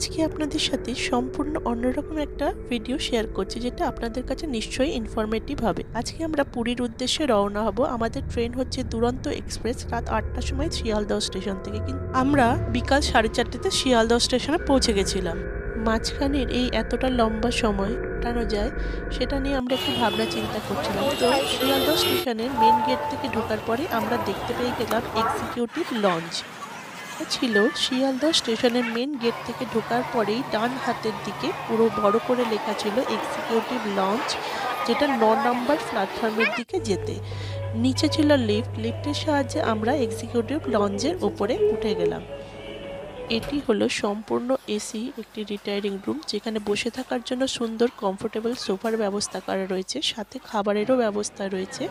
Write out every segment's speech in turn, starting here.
আজকে আপনাদের সাথে সম্পূর্ণ অন্যরকম একটা ভিডিও শেয়ার করছি যেটা আপনাদের কাছে নিশ্চয়ই ইনফরমেটিভ হবে আজকে আমরা পুরীর উদ্দেশ্যে রওনা হব আমাদের ট্রেন হচ্ছে দুরন্ত এক্সপ্রেস রাত আটটার সময় শিয়ালদহ স্টেশন থেকে কিন্তু আমরা বিকাল সাড়ে চারটেতে শিয়ালদহ স্টেশনে পৌঁছে গেছিলাম মাঝখানের এই এতটা লম্বা সময় কাটানো যায় সেটা নিয়ে আমরা একটু ভাবনা চিন্তা করছিলাম তো শিয়ালদহ স্টেশনের মেন গেট থেকে ঢোকার পরে আমরা দেখতে পেয়ে গেলাম এক্সিকিউটিভ লঞ্চ লেখা ছিল শিয়ালদা স্টেশনের মেন গেট থেকে ঢোকার পরেই ডান হাতের দিকে পুরো বড় করে লেখা ছিল এক্সিকিউটিভ লঞ্চ যেটা ন নম্বর প্ল্যাটফর্মের দিকে যেতে নিচে ছিল লিফট লিফটের সাহায্যে আমরা এক্সিকিউটিভ লঞ্চের উপরে উঠে গেলাম এটি হলো সম্পূর্ণ এসি একটি রিটায়ারিং রুম যেখানে বসে থাকার জন্য সুন্দর কমফোর্টেবল সোফার ব্যবস্থা করা রয়েছে সাথে খাবারেরও ব্যবস্থা রয়েছে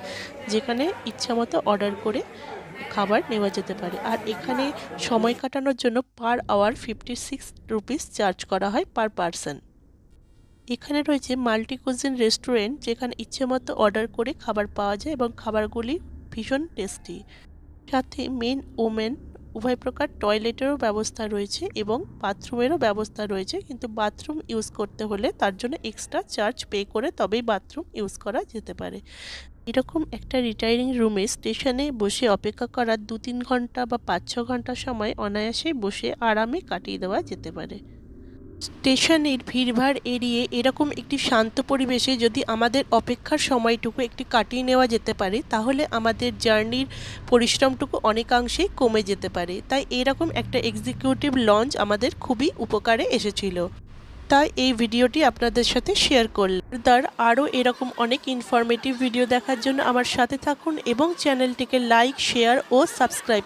যেখানে ইচ্ছামতো অর্ডার করে খাবার নেওয়া যেতে পারে আর এখানে সময় কাটানোর জন্য per hour fifty six rupees charge করা হয় পার পারসন এখানে রয়েছে মাল্টি কুজিন রেস্টুরেন্ট যেখানে ইচ্ছে মতো অর্ডার করে খাবার পাওয়া যায় এবং খাবারগুলি ভীষণ টেস্টি সাথে মেন ওমেন উভয় প্রকার টয়লেটেরও ব্যবস্থা রয়েছে এবং বাথরুমেরও ব্যবস্থা রয়েছে কিন্তু বাথরুম ইউজ করতে হলে তার জন্য এক্সট্রা চার্জ পে করে তবেই বাথরুম ইউজ করা যেতে পারে এরকম একটা রিটায়ারিং রুমে স্টেশনে বসে অপেক্ষা করার দু তিন ঘন্টা বা পাঁচ ছ ঘন্টা সময় অনায়াসে বসে আরামে কাটিয়ে দেওয়া যেতে পারে স্টেশনের ভিড়ভাড় এড়িয়ে এরকম একটি শান্ত পরিবেশে যদি আমাদের অপেক্ষার সময়টুকু একটি কাটিয়ে নেওয়া যেতে পারে তাহলে আমাদের জার্নির পরিশ্রমটুকু অনেকাংশেই কমে যেতে পারে তাই এরকম একটা এক্সিকিউটিভ লঞ্চ আমাদের খুবই উপকারে এসেছিল তাই এই ভিডিওটি আপনাদের সাথে শেয়ার করলাম তার আরও এরকম অনেক ইনফরমেটিভ ভিডিও দেখার জন্য আমার সাথে থাকুন এবং চ্যানেলটিকে লাইক শেয়ার ও সাবস্ক্রাইব